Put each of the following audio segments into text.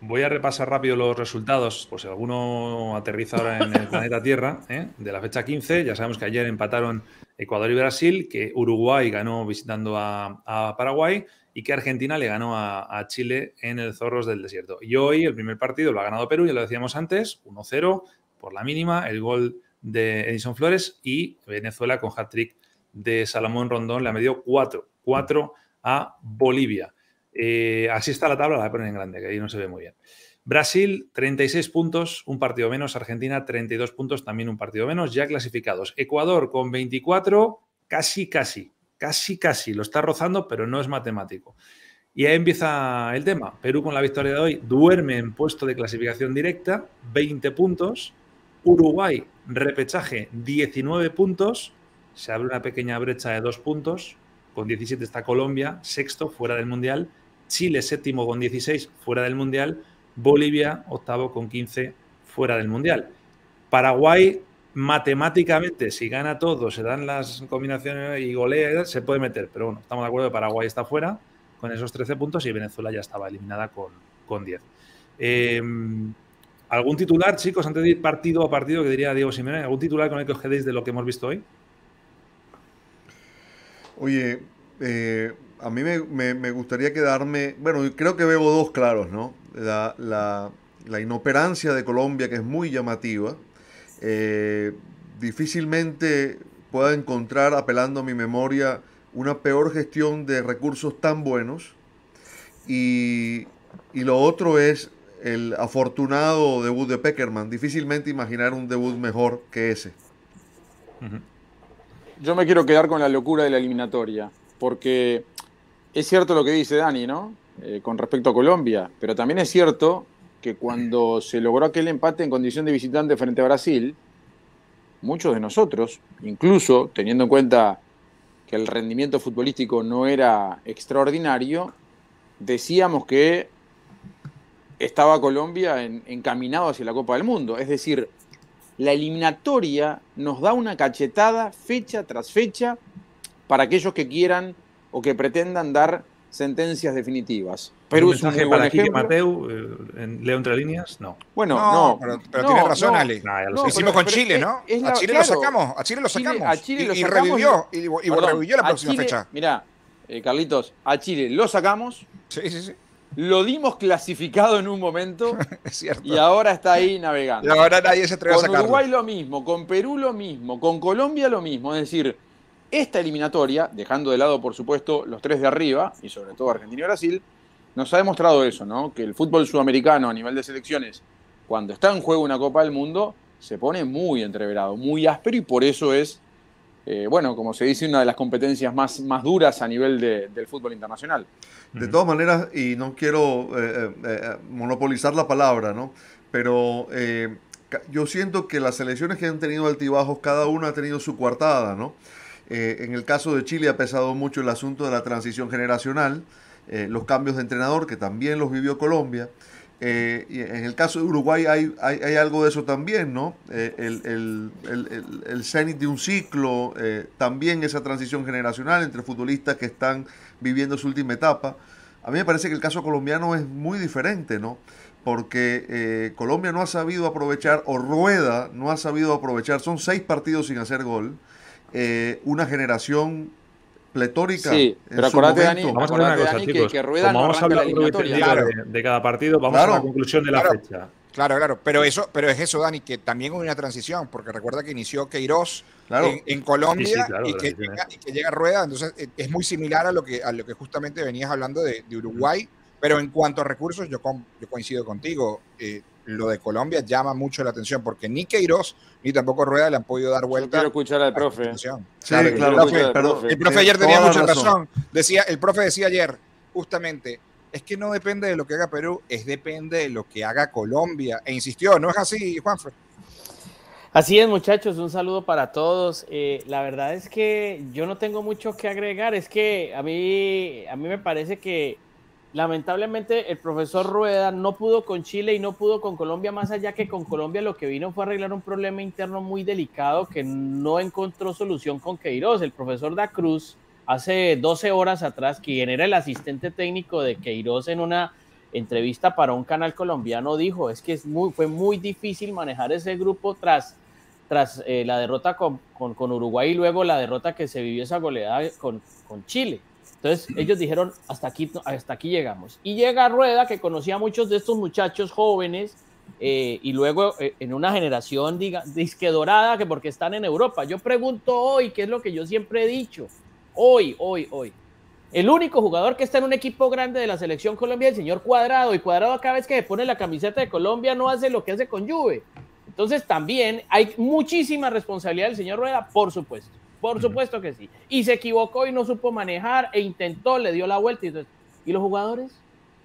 Voy a repasar rápido los resultados, por si alguno aterriza ahora en el planeta Tierra, ¿eh? de la fecha 15. Ya sabemos que ayer empataron Ecuador y Brasil, que Uruguay ganó visitando a, Paraguay y que Argentina le ganó a, a, Chile en el Zorros del Desierto. Y hoy el primer partido lo ha ganado Perú, ya lo decíamos antes, 1-0 por la mínima, el gol de Edison Flores y Venezuela con hat-trick de Salomón Rondón le ha medido 4, 4 a Bolivia. Eh, así está la tabla, la voy a poner en grande, que ahí no se ve muy bien. Brasil, 36 puntos, un partido menos. Argentina, 32 puntos, también un partido menos, ya clasificados. Ecuador con 24, casi, casi, casi, casi. Lo está rozando, pero no es matemático. Y ahí empieza el tema. Perú con la victoria de hoy duerme en puesto de clasificación directa, 20 puntos. Uruguay, repechaje, 19 puntos. Se abre una pequeña brecha de dos puntos. Con 17 está Colombia, sexto, fuera del Mundial Chile séptimo con 16 fuera del Mundial, Bolivia octavo con 15 fuera del Mundial. Paraguay matemáticamente, si gana todo, se dan las combinaciones y golea, se puede meter, pero bueno, estamos de acuerdo que Paraguay está fuera con esos 13 puntos y Venezuela ya estaba eliminada con, 10. Eh, ¿Algún titular, chicos, antes de ir partido a partido, que diría Diego Simeone, algún titular con el que os quedéis de lo que hemos visto hoy? Oye, eh, a mí me, gustaría quedarme, bueno, creo que veo dos claros, ¿no? La, inoperancia de Colombia, que es muy llamativa, eh, difícilmente pueda encontrar, apelando a mi memoria, una peor gestión de recursos tan buenos. Y, y lo otro es el afortunado debut de Peckerman. Difícilmente imaginar un debut mejor que ese. Yo me quiero quedar con la locura de la eliminatoria, porque es cierto lo que dice Dani, ¿no? Eh, con respecto a Colombia, pero también es cierto que cuando se logró aquel empate en condición de visitante frente a Brasil, muchos de nosotros, incluso teniendo en cuenta que el rendimiento futbolístico no era extraordinario, decíamos que estaba Colombia encaminado hacia la Copa del Mundo. Es decir, la eliminatoria nos da una cachetada fecha tras fecha para aquellos que quieran o que pretendan dar sentencias definitivas. Perú es un muy para Mateu, eh, en Leo entre líneas, no. Bueno, no, pero, pero tienes razón, Ale. hicimos con Chile, ¿no? a Chile lo sacamos, a Chile lo sacamos. y, revivió, y, la próxima fecha. Mirá, eh, Carlitos, a Chile lo sacamos. Sí, sí, sí. Lo dimos clasificado en un momento es cierto. y ahora está ahí navegando. ahora nadie se atreve a sacarlo. Con Uruguay lo mismo, con Perú lo mismo, con Colombia lo mismo. Es decir, esta eliminatoria, dejando de lado por supuesto los tres de arriba, y sobre todo Argentina y Brasil, nos ha demostrado eso, ¿no? Que el fútbol sudamericano a nivel de selecciones, cuando está en juego una Copa del Mundo, se pone muy entreverado, muy áspero y por eso es, eh, bueno, como se dice, una de las competencias más, duras a nivel del fútbol internacional. De todas maneras, y no quiero eh, eh, monopolizar la palabra, ¿no? Pero yo siento que las selecciones que han tenido altibajos, cada una ha tenido su coartada, ¿no? Eh, en el caso de Chile ha pesado mucho el asunto de la transición generacional, eh, los cambios de entrenador, que también los vivió Colombia. Eh, en el caso de Uruguay hay, algo de eso también, ¿no? el, el, de un ciclo, también esa transición generacional entre futbolistas que están viviendo su última etapa. A mí me parece que el caso colombiano es muy diferente, ¿no? porque Colombia no ha sabido aprovechar, o Rueda no ha sabido aprovechar, son seis partidos sin hacer gol, eh, una generación pletórica. Sí, pero acuérdate, Dani, vamos a una cosa, hablar de, cada partido, vamos a la conclusión de la fecha. Claro, claro, pero eso, pero es eso, Dani, que también hubo una transición, porque recuerda que inició Queiroz en, Colombia y, que llega, Rueda, entonces eh, es muy similar a lo que a lo que justamente venías hablando de, Uruguay, pero en cuanto a recursos, yo, yo coincido contigo. Eh, lo de Colombia llama mucho la atención porque ni Queiroz ni tampoco Rueda le han podido dar vuelta. a quiero escuchar al profe. Sí, El profe ayer tenía mucha razón. Decía, el profe decía ayer, justamente, es que no depende de lo que haga Perú, es depende de lo que haga Colombia. E insistió, ¿no es así, juan Así es, muchachos, un saludo para todos. Eh, la verdad es que yo no tengo mucho que agregar, es que a mí, a mí me parece que lamentablemente el profesor Rueda no pudo con Chile y no pudo con Colombia, más allá que con Colombia lo que vino fue arreglar un problema interno muy delicado que no encontró solución con Queiroz. El profesor Da Cruz, hace 12 horas atrás, quien era el asistente técnico de Queiroz en una entrevista para un canal colombiano, dijo, es que fue muy difícil manejar ese grupo tras eh, la derrota con, Uruguay y luego la derrota que se vivió esa goleada con Chile. Entonces ellos dijeron, hasta aquí, hasta aquí llegamos. Y llega Rueda, que conocía a muchos de estos muchachos jóvenes, eh, y luego eh, en una generación diga, disque dorada, que porque están en Europa. Yo pregunto hoy, qué es lo que yo siempre he dicho, hoy, hoy, hoy. El único jugador que está en un equipo grande de la selección Colombia es el señor Cuadrado, y Cuadrado cada vez que se pone la camiseta de Colombia no hace lo que hace con Juve. Entonces también hay muchísima responsabilidad del señor Rueda, por supuesto. Por supuesto que sí. Y se equivocó y no supo manejar e intentó, le dio la vuelta. Y, entonces, ¿y los jugadores?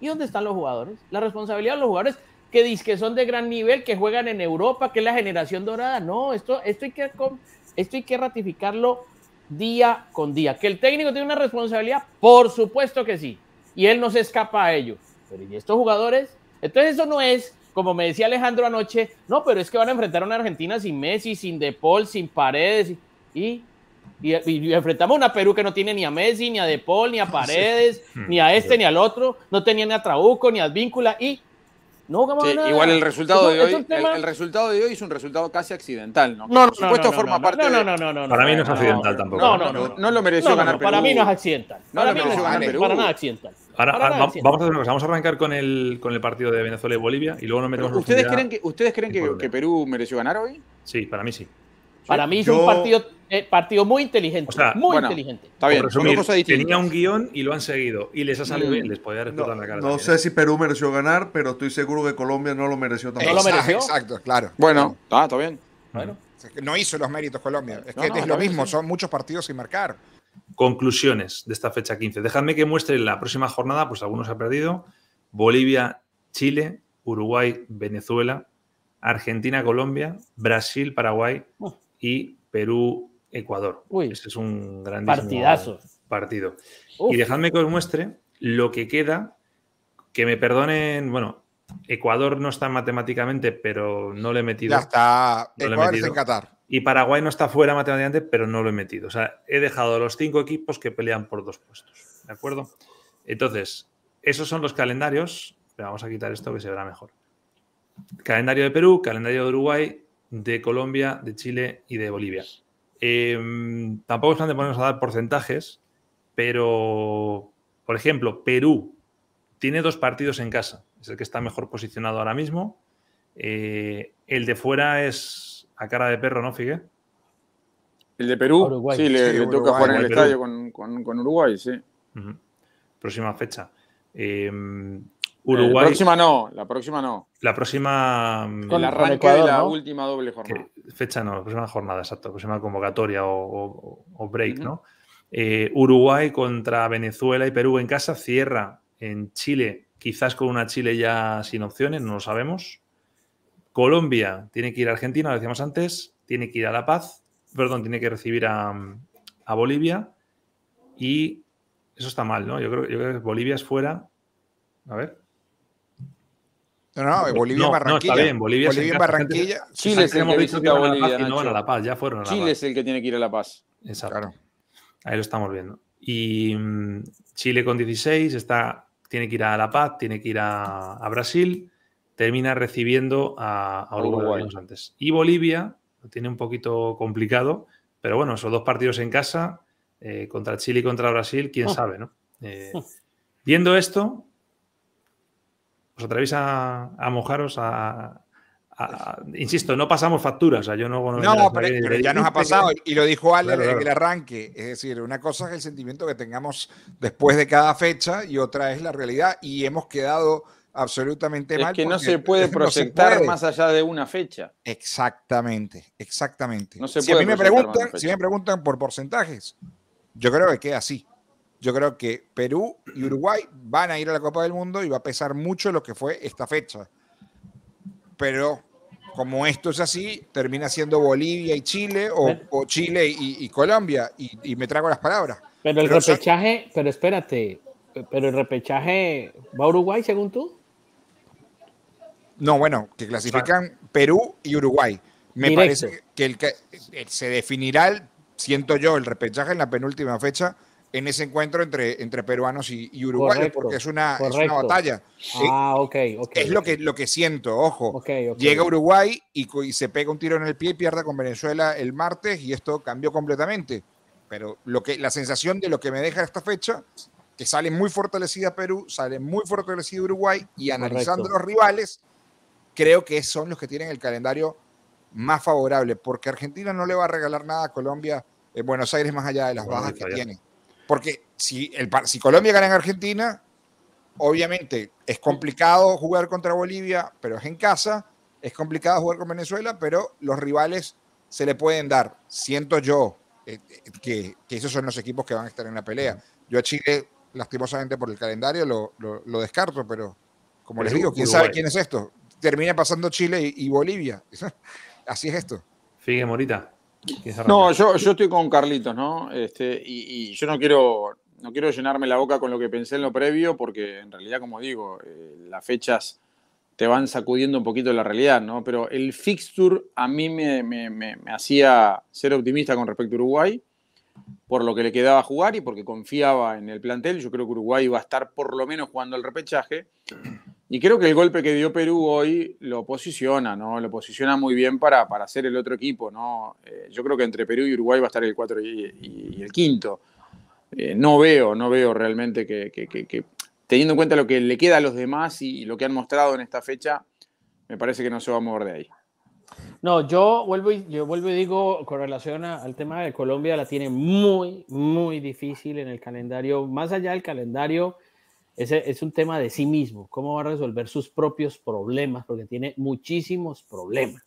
¿Y dónde están los jugadores? La responsabilidad de los jugadores que dicen que son de gran nivel, que juegan en Europa, que es la generación dorada. No, esto, esto, hay que, esto hay que ratificarlo día con día. ¿Que el técnico tiene una responsabilidad? Por supuesto que sí. Y él no se escapa a ello. Pero ¿y estos jugadores? Entonces eso no es como me decía Alejandro anoche, no, pero es que van a enfrentar a una Argentina sin Messi, sin Depol, sin Paredes. ¿Y y, enfrentamos a una Perú que no tiene ni a Messi, ni a De Paul, ni a Paredes, hmm. ni a este, ni al otro, no tenía ni a Trabuco, ni a Víncula y Igual el resultado, de hoy, el, resultado de hoy es un resultado casi accidental, ¿no? no Por supuesto, no, forma parte. No, no, no, Para mí no es accidental tampoco. No, no, lo mereció ganar Perú. Para mí no es accidental. No para lo mereció ganar Para nada accidental. Ahora, ah, vamos, a hacer una cosa, vamos a arrancar con el, con el partido de Venezuela y Bolivia y luego nos metemos ¿Ustedes creen que, ¿Ustedes creen que, que Perú mereció ganar hoy? Sí, para mí sí. Para mí es un partido, eh, partido muy inteligente. muy inteligente. Está bien, tenía un guión y lo han seguido. Y les ha salido mm. bien, les podía respetar la cara. No sé ¿eh? si Perú mereció ganar, pero estoy seguro que Colombia no lo mereció tampoco. No lo mereció. Exacto, claro. Bueno, ah, está bien. Bueno. No hizo los méritos Colombia. Es que es lo mismo, son muchos partidos sin marcar. Conclusiones de esta fecha 15. Dejadme que muestre la próxima jornada, pues algunos ha perdido. Bolivia, Chile, Uruguay, Venezuela, Argentina, Colombia, Brasil, Paraguay, y Perú-Ecuador. Este es un grandísimo partidazo. partido. Y dejadme que os muestre lo que queda, que me perdonen, bueno, Ecuador no está matemáticamente, pero no le he metido. Ya está, Qatar. Y Paraguay no está fuera matemáticamente, pero no lo he metido. O sea, he dejado a los cinco equipos que pelean por dos puestos. ¿De acuerdo? Entonces, esos son los calendarios. Vamos a quitar esto que se verá mejor. Calendario de Perú, calendario de Uruguay, de Colombia, de Chile y de Bolivia. Em, tampoco es plan de ponernos a dar porcentajes, pero, por ejemplo, Perú tiene dos partidos en casa. Es el que está mejor posicionado ahora mismo. Eh, el de fuera es a cara de perro, ¿no, Figue? El de Perú, sí, le, toca jugar en el estadio con, Uruguay, sí. Próxima fecha. Em, Uruguay. La próxima no, la próxima no. La próxima. Mm, de la última doble jornada. Fecha no, la próxima jornada, exacto, la próxima convocatoria o, break, ¿no? Eh, Uruguay contra Venezuela y Perú en casa cierra en Chile, quizás con una Chile ya sin opciones, no lo sabemos. Colombia tiene que ir a Argentina, lo decíamos antes, tiene que ir a La Paz, perdón, tiene que recibir a, Bolivia y eso está mal, ¿no? yo creo que Bolivia es fuera. A ver, no, no, Bolivia no, Barranquilla. está bien, Bolivia, Barranquilla. Chile es el que Bolivia. no van a La Paz, ya fueron a La Chile es el que tiene que ir a La Paz. Exacto. Ahí lo estamos viendo. Y mm, Chile con 16 está, tiene que ir a La Paz, tiene que ir a, Brasil, termina recibiendo a, a Uruguay, antes. Y Bolivia lo tiene un poquito complicado, pero bueno, esos dos partidos en casa, eh, contra Chile y contra Brasil, quién ah. sabe, ¿no? Eh, viendo esto, os atrevéis a, mojaros a, insisto, no pasamos facturas. yo no, no, pero, ya nos ha pasado y lo dijo Ale en el arranque. Es decir, una cosa es el sentimiento que tengamos después de cada fecha y otra es la realidad y hemos quedado absolutamente mal. Es que no se puede proyectar más allá de una fecha. Exactamente, exactamente. si, me preguntan, si me preguntan por porcentajes, yo creo que queda así. Yo creo que Perú y Uruguay van a ir a la Copa del Mundo y va a pesar mucho lo que fue esta fecha. Pero como esto es así, termina siendo Bolivia y Chile o, Chile y, Colombia. Y, me trago las palabras. Pero el repechaje, pero espérate, pero el repechaje va a Uruguay según tú. No, bueno, que clasifican Perú y Uruguay. Me parece que, el que se definirá, siento yo, el repechaje en la penúltima fecha en ese encuentro entre, entre peruanos y, uruguayos, porque es una, una batalla. Ah, ok, ok. es lo que, lo que siento, ojo. Llega Uruguay y, se pega un tiro en el pie y pierde con Venezuela el martes y esto cambió completamente. Pero lo que, la sensación de lo que me deja esta fecha, que sale muy fortalecida Perú, sale muy fortalecida Uruguay y analizando los rivales, creo que son los que tienen el calendario más favorable, porque Argentina no le va a regalar nada a Colombia en eh, Buenos Aires más allá de las bajas que tiene. Porque si, el, si Colombia gana en Argentina, obviamente es complicado jugar contra Bolivia, pero es en casa. Es complicado jugar con Venezuela, pero los rivales se le pueden dar. Siento yo eh, eh, que, esos son los equipos que van a estar en la pelea. Yo a Chile, lastimosamente por el calendario, lo, descarto, pero como les digo, quién sabe quién es esto. Termina pasando Chile y, y Bolivia. Así es esto. Figue, Morita, no, yo, estoy con Carlitos, ¿no? Este, y, yo no quiero, no quiero llenarme la boca con lo que pensé en lo previo, porque en realidad, como digo, eh, las fechas te van sacudiendo un poquito la realidad, ¿no? Pero el fixture a mí me, hacía ser optimista con respecto a Uruguay, por lo que le quedaba jugar y porque confiaba en el plantel. Yo creo que Uruguay va a estar por lo menos jugando el repechaje. Y creo que el golpe que dio Perú hoy lo posiciona, ¿no? Lo posiciona muy bien para, para ser el otro equipo, ¿no? Eh, yo creo que entre Perú y Uruguay va a estar el 4 y, el quinto. Eh, no veo, no veo realmente que, teniendo en cuenta lo que le queda a los demás y, lo que han mostrado en esta fecha, me parece que no se va a mover de ahí. No, yo vuelvo y, yo vuelvo y digo, con relación al tema de Colombia, la tiene muy, muy difícil en el calendario, más allá del calendario ese es un tema de sí mismo, cómo va a resolver sus propios problemas, porque tiene muchísimos problemas.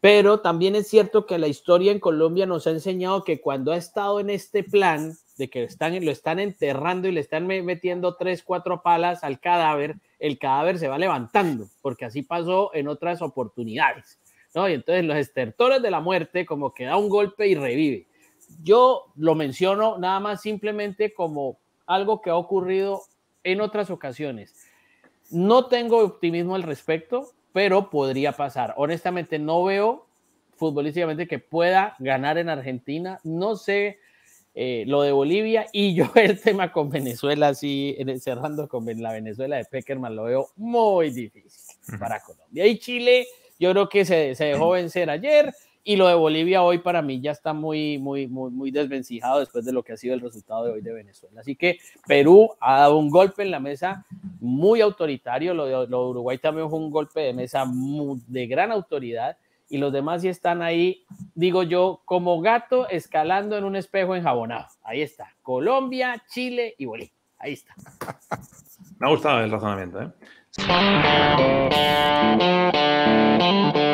Pero también es cierto que la historia en Colombia nos ha enseñado que cuando ha estado en este plan de que están, lo están enterrando y le están metiendo tres, cuatro palas al cadáver, el cadáver se va levantando, porque así pasó en otras oportunidades. ¿no? Y entonces los estertores de la muerte como que da un golpe y revive. Yo lo menciono nada más simplemente como algo que ha ocurrido en otras ocasiones. No tengo optimismo al respecto, pero podría pasar. Honestamente, no veo futbolísticamente que pueda ganar en Argentina. No sé eh, lo de Bolivia y yo el tema con Venezuela, así cerrando con la Venezuela de Peckerman, lo veo muy difícil para Colombia. Y Chile, yo creo que se dejó vencer ayer. Y lo de Bolivia hoy para mí ya está muy, muy, muy, desvencijado después de lo que ha sido el resultado de hoy de Venezuela. Así que Perú ha dado un golpe en la mesa muy autoritario. Lo de, Uruguay también fue un golpe de mesa de gran autoridad. Y los demás sí están ahí, digo yo, como gato escalando en un espejo enjabonado. Ahí está. Colombia, Chile y Bolivia. Ahí está. Me ha gustado el razonamiento. ¿eh?